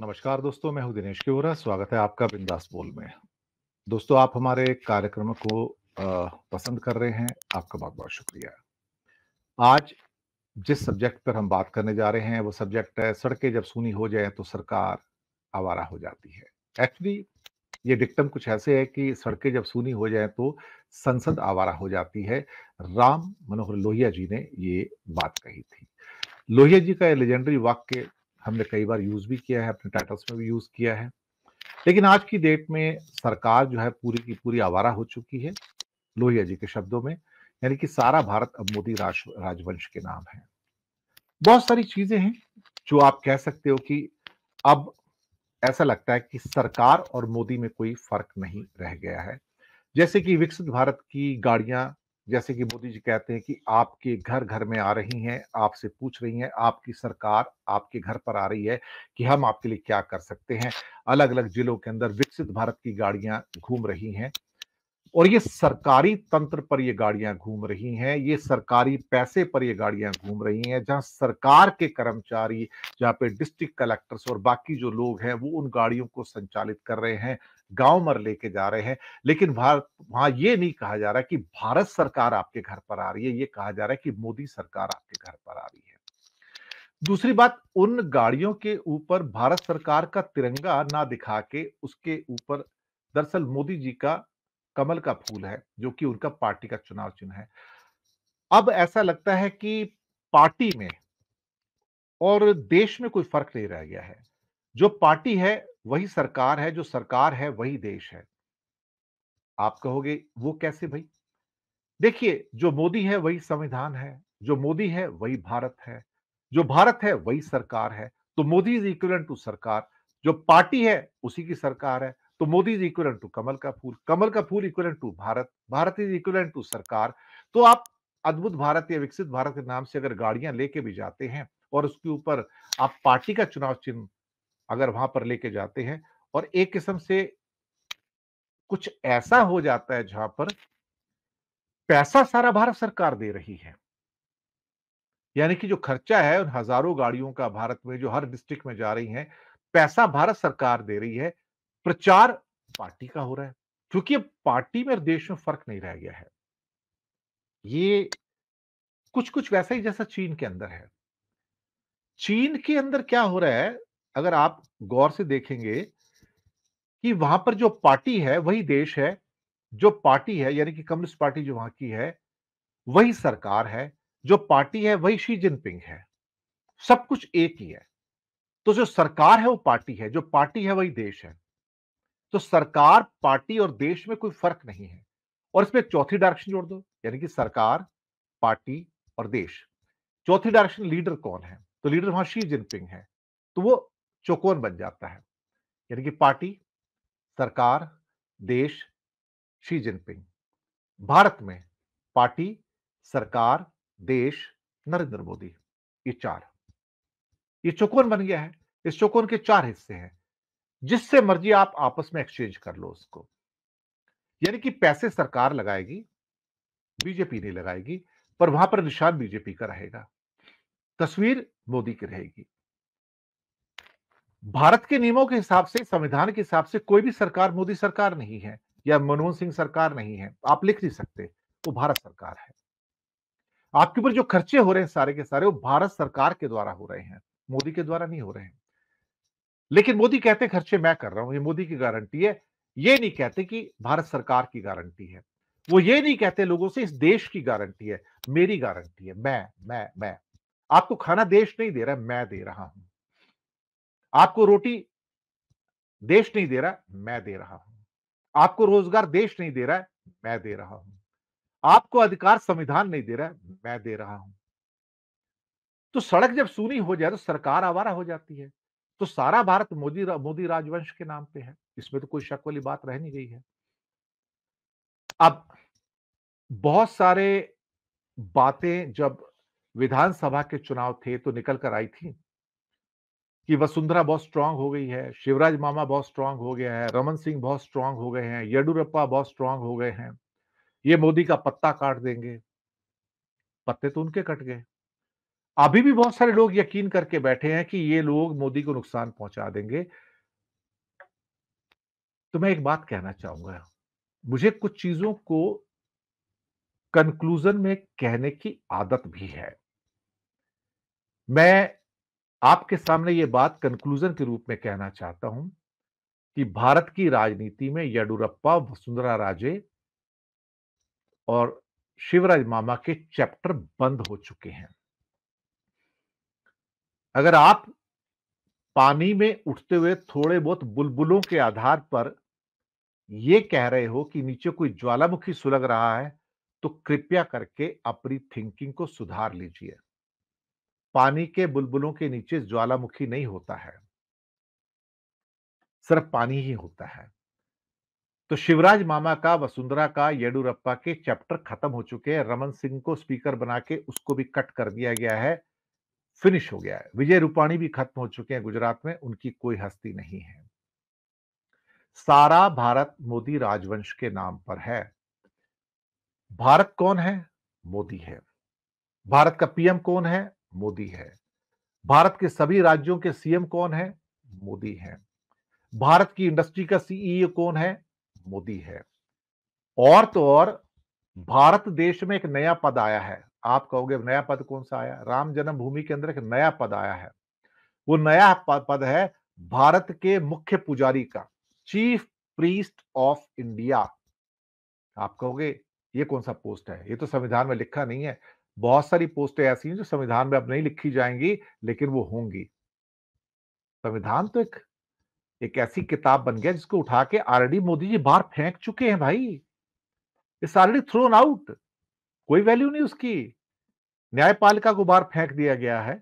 नमस्कार दोस्तों मैं हूं दिनेश केवरा स्वागत है आपका बिंदास बोल में दोस्तों आप हमारे कार्यक्रम को पसंद कर रहे हैं आपका बहुत बहुत शुक्रिया आज जिस सब्जेक्ट पर हम बात करने जा रहे हैं वो सब्जेक्ट है सड़कें जब सुनी हो जाए तो सरकार आवारा हो जाती है एक्चुअली ये डिक्टम कुछ ऐसे है कि सड़कें जब सुनी हो जाए तो संसद आवारा हो जाती है राम मनोहर लोहिया जी ने ये बात कही थी लोहिया जी का ये लेजेंडरी वाक्य हमने कई बार यूज भी किया है अपने टाइटल्स में भी यूज किया है लेकिन आज की डेट में सरकार जो है पूरी की पूरी आवारा हो चुकी है लोहिया जी के शब्दों में यानी कि सारा भारत अब मोदी राज राजवंश के नाम है बहुत सारी चीजें हैं जो आप कह सकते हो कि अब ऐसा लगता है कि सरकार और मोदी में कोई फर्क नहीं रह गया है जैसे कि विकसित भारत की गाड़ियां जैसे कि मोदी जी कहते हैं कि आपके घर घर में आ रही हैं आपसे पूछ रही हैं आपकी सरकार आपके घर पर आ रही है कि हम आपके लिए क्या कर सकते हैं अलग अलग जिलों के अंदर विकसित भारत की गाड़ियां घूम रही हैं और ये सरकारी तंत्र पर ये गाड़ियां घूम रही हैं ये सरकारी पैसे पर ये गाड़ियां घूम रही हैं जहां सरकार के कर्मचारी जहां पे डिस्ट्रिक्ट कलेक्टर्स और बाकी जो लोग हैं वो उन गाड़ियों को संचालित कर रहे हैं गांव मर लेके जा रहे हैं लेकिन भारत वहां ये नहीं कहा जा रहा कि भारत सरकार आपके घर पर आ रही है ये कहा जा रहा है कि मोदी सरकार आपके घर पर आ रही है दूसरी बात उन गाड़ियों के ऊपर भारत सरकार का तिरंगा ना दिखा के उसके ऊपर दरअसल मोदी जी का कमल का फूल है जो कि उनका पार्टी का चुनाव चिन्ह है अब ऐसा लगता है कि पार्टी में और देश में कोई फर्क नहीं रह गया है जो पार्टी है वही सरकार है जो सरकार है वही देश है आप कहोगे वो कैसे भाई देखिए जो मोदी है वही संविधान है जो मोदी है वही भारत है जो भारत है वही सरकार है तो मोदी इज इक्वल टू सरकार जो पार्टी है उसी की सरकार है तो मोदी इज इक्वल टू कमल का फूल कमल का फूल equal to Bharat Bharat is equal to सरकार तो आप अद्भुत भारत या विकसित भारत के नाम से अगर गाड़ियां लेके भी जाते हैं और उसके ऊपर आप पार्टी का चुनाव चिन्ह अगर वहां पर लेके जाते हैं और एक किस्म से कुछ ऐसा हो जाता है जहां पर पैसा सारा भारत सरकार दे रही है यानी कि जो खर्चा है उन हजारों गाड़ियों का भारत में जो हर डिस्ट्रिक्ट में जा रही हैं पैसा भारत सरकार दे रही है प्रचार पार्टी का हो रहा है क्योंकि अब पार्टी में और देश में फर्क नहीं रह गया है ये कुछ कुछ वैसा ही जैसा चीन के अंदर है चीन के अंदर क्या हो रहा है अगर आप गौर से देखेंगे कि वहां पर जो पार्टी है वही देश है जो पार्टी है यानी कि कम्युनिस्ट पार्टी जो वहां की है वही सरकार है जो पार्टी है वही शी जिनपिंग है सब कुछ एक ही है तो जो सरकार है वो पार्टी है जो पार्टी है वही देश है तो सरकार पार्टी और देश में कोई फर्क नहीं है और इसमें चौथी डायरेक्शन जोड़ दो यानी कि सरकार पार्टी और देश चौथी डायरेक्शन लीडर कौन है तो लीडर वहां शी जिनपिंग है तो वो चौकोन बन जाता है यानी कि पार्टी सरकार देश शी जिनपिंग भारत में पार्टी सरकार देश नरेंद्र मोदी ये चार ये चौकोन बन गया है इस चौकोन के चार हिस्से हैं जिससे मर्जी आप आपस में एक्सचेंज कर लो उसको यानी कि पैसे सरकार लगाएगी बीजेपी नहीं लगाएगी पर वहां पर निशान बीजेपी का रहेगा तस्वीर मोदी की रहेगी भारत के नियमों के हिसाब से संविधान के हिसाब से कोई भी सरकार मोदी सरकार नहीं है या मनमोहन सिंह सरकार नहीं है आप लिख नहीं सकते वो भारत सरकार है आपके ऊपर जो खर्चे हो रहे हैं सारे के सारे वो भारत सरकार के द्वारा हो रहे हैं मोदी के द्वारा नहीं हो रहे हैं लेकिन मोदी कहते खर्चे मैं कर रहा हूं ये मोदी की गारंटी है ये नहीं कहते कि भारत सरकार की गारंटी है वो ये नहीं कहते लोगों से इस देश की गारंटी है मेरी गारंटी है मैं मैं मैं आपको तो खाना देश नहीं दे रहा मैं दे रहा हूं आपको रोटी देश नहीं दे रहा मैं दे रहा हूं आपको रोजगार देश नहीं दे रहा है मैं दे रहा हूं आपको अधिकार संविधान नहीं दे रहा है मैं दे रहा हूं तो सड़क जब सूनी हो जाए तो सरकार आवारा हो जाती है तो सारा भारत मोदी रा, मोदी राजवंश के नाम पे है इसमें तो कोई शक वाली बात रह नहीं गई है अब बहुत सारे बातें जब विधानसभा के चुनाव थे तो निकल कर आई थी कि वसुंधरा बहुत स्ट्रांग हो गई है शिवराज मामा बहुत स्ट्रांग हो गया है रमन सिंह बहुत स्ट्रांग हो गए हैं येडुरप्पा बहुत स्ट्रांग हो गए हैं ये मोदी का पत्ता काट देंगे पत्ते तो उनके कट गए अभी भी बहुत सारे लोग यकीन करके बैठे हैं कि ये लोग मोदी को नुकसान पहुंचा देंगे तो मैं एक बात कहना चाहूंगा मुझे कुछ चीजों को कंक्लूजन में कहने की आदत भी है मैं आपके सामने ये बात कंक्लूजन के रूप में कहना चाहता हूं कि भारत की राजनीति में येडुरप्पा वसुंधरा राजे और शिवराज मामा के चैप्टर बंद हो चुके हैं अगर आप पानी में उठते हुए थोड़े बहुत बुलबुलों के आधार पर ये कह रहे हो कि नीचे कोई ज्वालामुखी सुलग रहा है तो कृपया करके अपनी थिंकिंग को सुधार लीजिए पानी के बुलबुलों के नीचे ज्वालामुखी नहीं होता है सिर्फ पानी ही होता है तो शिवराज मामा का वसुंधरा का येडुरप्पा के चैप्टर खत्म हो चुके हैं रमन सिंह को स्पीकर बना के उसको भी कट कर दिया गया है फिनिश हो गया है विजय रूपाणी भी खत्म हो चुके हैं गुजरात में उनकी कोई हस्ती नहीं है सारा भारत मोदी राजवंश के नाम पर है भारत कौन है मोदी है भारत का पीएम कौन है मोदी है भारत के सभी राज्यों के सीएम कौन है मोदी है भारत की इंडस्ट्री का सीईओ कौन है मोदी है और तो और भारत देश में एक नया पद आया है आप कहोगे नया पद कौन सा आया राम जन्मभूमि के अंदर एक नया पद आया है वो नया पद है भारत के मुख्य पुजारी का चीफ प्रीस्ट ऑफ इंडिया आप कहोगे ये कौन सा पोस्ट है ये तो संविधान में लिखा नहीं है बहुत सारी पोस्टें ऐसी हैं जो संविधान में अब नहीं लिखी जाएंगी लेकिन वो होंगी संविधान तो एक एक ऐसी किताब बन गया जिसको उठा के आरडी मोदी जी बाहर फेंक चुके हैं भाई इट्स ऑलरेडी थ्रोन आउट कोई वैल्यू नहीं उसकी न्यायपालिका को बाहर फेंक दिया गया है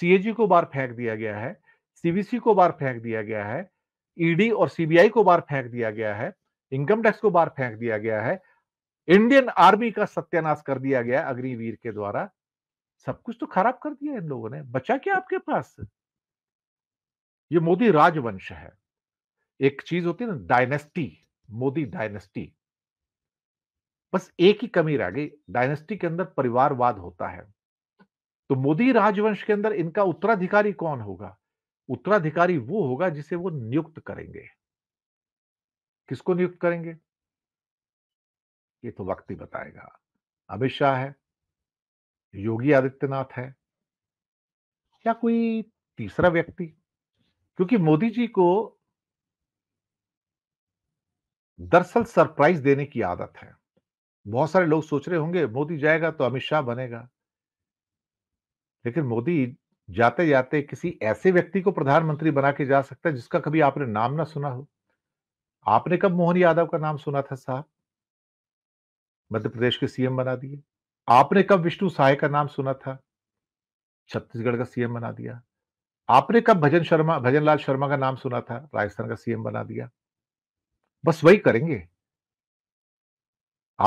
सीएजी को बाहर फेंक दिया गया है सीबीसी को बाहर फेंक दिया गया है ईडी और सीबीआई को बाहर फेंक दिया गया है इनकम टैक्स को बाहर फेंक दिया गया है इंडियन आर्मी का सत्यानाश कर दिया गया अग्निवीर के द्वारा सब कुछ तो खराब कर दिया इन लोगों ने बचा क्या आपके पास ये मोदी राजवंश है एक चीज होती है ना डायनेस्टी मोदी डायनेस्टी बस एक ही कमी रह गई डायनेस्टी के अंदर परिवारवाद होता है तो मोदी राजवंश के अंदर इनका उत्तराधिकारी कौन होगा उत्तराधिकारी वो होगा जिसे वो नियुक्त करेंगे किसको नियुक्त करेंगे ये तो वक्त ही बताएगा अमित शाह है योगी आदित्यनाथ है या कोई तीसरा व्यक्ति क्योंकि मोदी जी को दरअसल सरप्राइज देने की आदत है बहुत सारे लोग सोच रहे होंगे मोदी जाएगा तो अमित शाह बनेगा लेकिन मोदी जाते जाते किसी ऐसे व्यक्ति को प्रधानमंत्री बना के जा सकता है जिसका कभी आपने नाम ना सुना हो आपने कब मोहन यादव का नाम सुना था साहब मध्य प्रदेश के सीएम बना दिए आपने कब विष्णु सहाय का नाम सुना था छत्तीसगढ़ का सीएम बना दिया आपने कब भजन शर्मा भजन लाल शर्मा का नाम सुना था राजस्थान का सीएम बना दिया बस वही करेंगे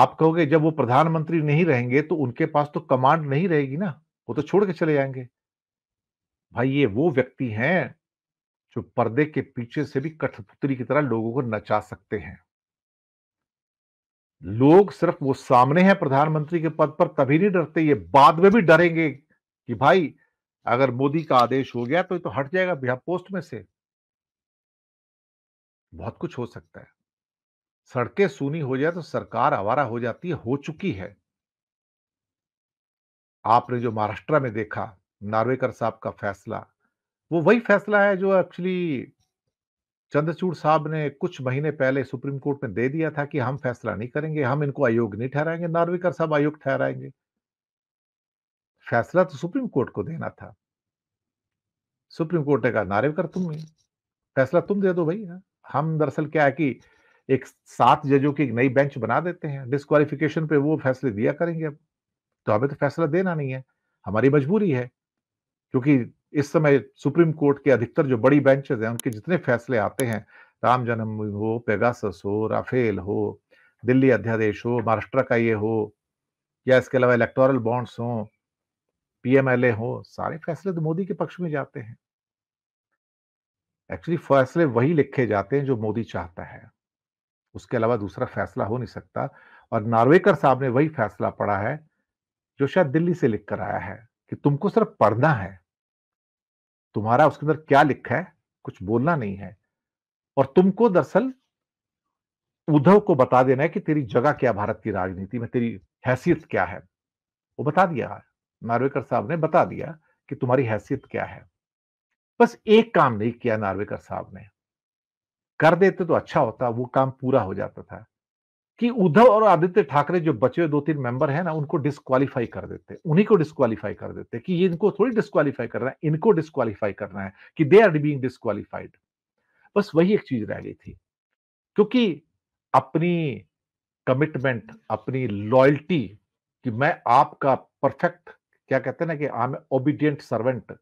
आप कहोगे जब वो प्रधानमंत्री नहीं रहेंगे तो उनके पास तो कमांड नहीं रहेगी ना वो तो छोड़ के चले जाएंगे भाई ये वो व्यक्ति हैं जो पर्दे के पीछे से भी कठपुतली की तरह लोगों को नचा सकते हैं लोग सिर्फ वो सामने हैं प्रधानमंत्री के पद पर तभी नहीं डरते ये बाद में भी डरेंगे कि भाई अगर मोदी का आदेश हो गया तो ये तो हट जाएगा बिहार पोस्ट में से बहुत कुछ हो सकता है सड़कें सूनी हो जाए तो सरकार आवारा हो जाती है हो चुकी है आपने जो महाराष्ट्र में देखा नार्वेकर साहब का फैसला वो वही फैसला है जो एक्चुअली चंद्रचूड़ साहब ने कुछ महीने पहले सुप्रीम कोर्ट में दे दिया था कि हम फैसला नहीं करेंगे हम इनको आयोग नहीं ठहराएंगे नार्वेकर साहब आयोग ठहराएंगे फैसला तो सुप्रीम कोर्ट को देना था सुप्रीम कोर्ट ने कहा नार्वेकर तुम फैसला तुम दे दो भाई हम दरअसल क्या है कि एक सात जजों की एक नई बेंच बना देते हैं डिस्कालिफिकेशन पे वो फैसले दिया करेंगे अब तो हमें तो फैसला देना नहीं है हमारी मजबूरी है क्योंकि इस समय सुप्रीम कोर्ट के अधिकतर जो बड़ी बेंचेस हैं उनके जितने फैसले आते हैं राम जन्म हो पेगासस हो राफेल हो दिल्ली अध्यादेश हो महाराष्ट्र का ये हो या इसके अलावा इलेक्टोरल बॉन्ड्स हो पीएमएलए हो सारे फैसले तो मोदी के पक्ष में जाते हैं एक्चुअली फैसले वही लिखे जाते हैं जो मोदी चाहता है उसके अलावा दूसरा फैसला हो नहीं सकता और नार्वेकर साहब ने वही फैसला पढ़ा है जो शायद दिल्ली से लिख कर आया है कि तुमको सिर्फ पढ़ना है तुम्हारा उसके अंदर क्या लिखा है कुछ बोलना नहीं है और तुमको दरअसल उद्धव को बता देना है कि तेरी जगह क्या भारत की राजनीति में तेरी हैसियत क्या है वो बता दिया नार्वेकर साहब ने बता दिया कि तुम्हारी हैसियत क्या है बस एक काम नहीं किया नार्वेकर साहब ने कर देते तो अच्छा होता वो काम पूरा हो जाता था कि उद्धव और आदित्य ठाकरे जो बचे हुए दो तीन मेंबर हैं ना उनको डिस्कालीफाई कर देते उन्हीं को डिस्कालीफाई कर देते कि ये इनको थोड़ी डिस्कालीफाई करना है इनको डिस्कालीफाई करना है कि दे आर बीइंग डिस्कालीफाइड बस वही एक चीज रह गई थी क्योंकि अपनी कमिटमेंट अपनी लॉयल्टी कि मैं आपका परफेक्ट क्या कहते हैं ना कि आई एम ओबीडियंट सर्वेंट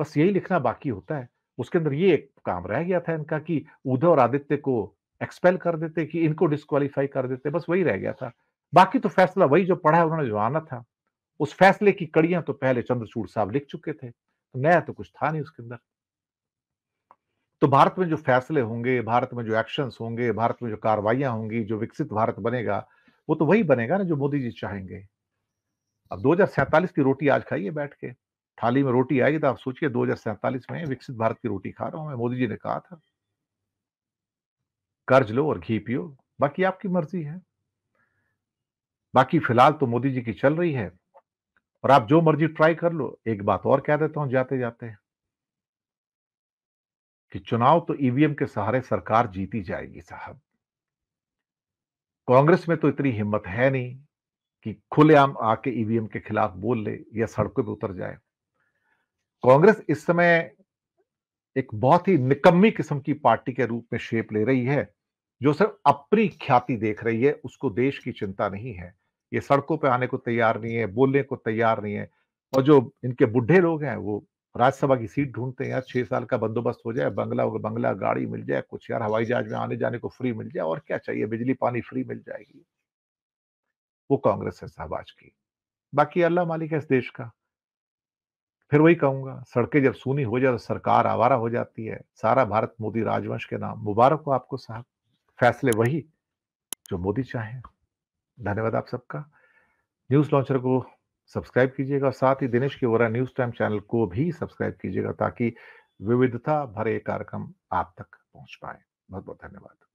बस यही लिखना बाकी होता है उसके अंदर ये एक काम रह गया था इनका कि उद्धव और आदित्य को एक्सपेल कर देते कि इनको डिस्कालीफाई कर देते बस वही रह गया था बाकी तो फैसला वही जो पढ़ा है उन्होंने जो आना था उस फैसले की कड़ियां तो पहले चंद्रचूड़ साहब लिख चुके थे तो नया तो कुछ था नहीं उसके अंदर तो भारत में जो फैसले होंगे भारत में जो एक्शन होंगे भारत में जो कार्रवाइयां होंगी जो विकसित भारत बनेगा वो तो वही बनेगा ना जो मोदी जी चाहेंगे अब दो की रोटी आज खाइए बैठ के थाली में रोटी आएगी तो आप सोचिए दो में विकसित भारत की रोटी खा रहा हूं मैं मोदी जी ने कहा था कर्ज लो और घी पियो बाकी आपकी मर्जी है बाकी फिलहाल तो मोदी जी की चल रही है और आप जो मर्जी ट्राई कर लो एक बात और कह देता हूं जाते जाते कि चुनाव तो ईवीएम के सहारे सरकार जीती जाएगी साहब कांग्रेस में तो इतनी हिम्मत है नहीं कि खुलेआम आके ईवीएम के खिलाफ बोल ले या सड़कों पर उतर जाए कांग्रेस इस समय एक बहुत ही निकम्मी किस्म की पार्टी के रूप में शेप ले रही है जो सिर्फ अपनी ख्याति देख रही है उसको देश की चिंता नहीं है ये सड़कों पर आने को तैयार नहीं है बोलने को तैयार नहीं है और जो इनके बुढ़े लोग हैं वो राज्यसभा की सीट ढूंढते हैं यार छह साल का बंदोबस्त हो जाए बंगला होगा बंगला गाड़ी मिल जाए कुछ यार हवाई जहाज में आने जाने को फ्री मिल जाए और क्या चाहिए बिजली पानी फ्री मिल जाएगी वो कांग्रेस है शहबाज की बाकी अल्लाह मालिक है इस देश का फिर वही कहूंगा सड़कें जब सूनी हो जाए तो सरकार आवारा हो जाती है सारा भारत मोदी राजवंश के नाम मुबारक हो आपको साहब फैसले वही जो मोदी चाहे धन्यवाद आप सबका न्यूज लॉन्चर को सब्सक्राइब कीजिएगा साथ ही दिनेश के वोरा न्यूज टाइम चैनल को भी सब्सक्राइब कीजिएगा ताकि विविधता भरे कार्यक्रम आप तक पहुंच पाए बहुत बहुत धन्यवाद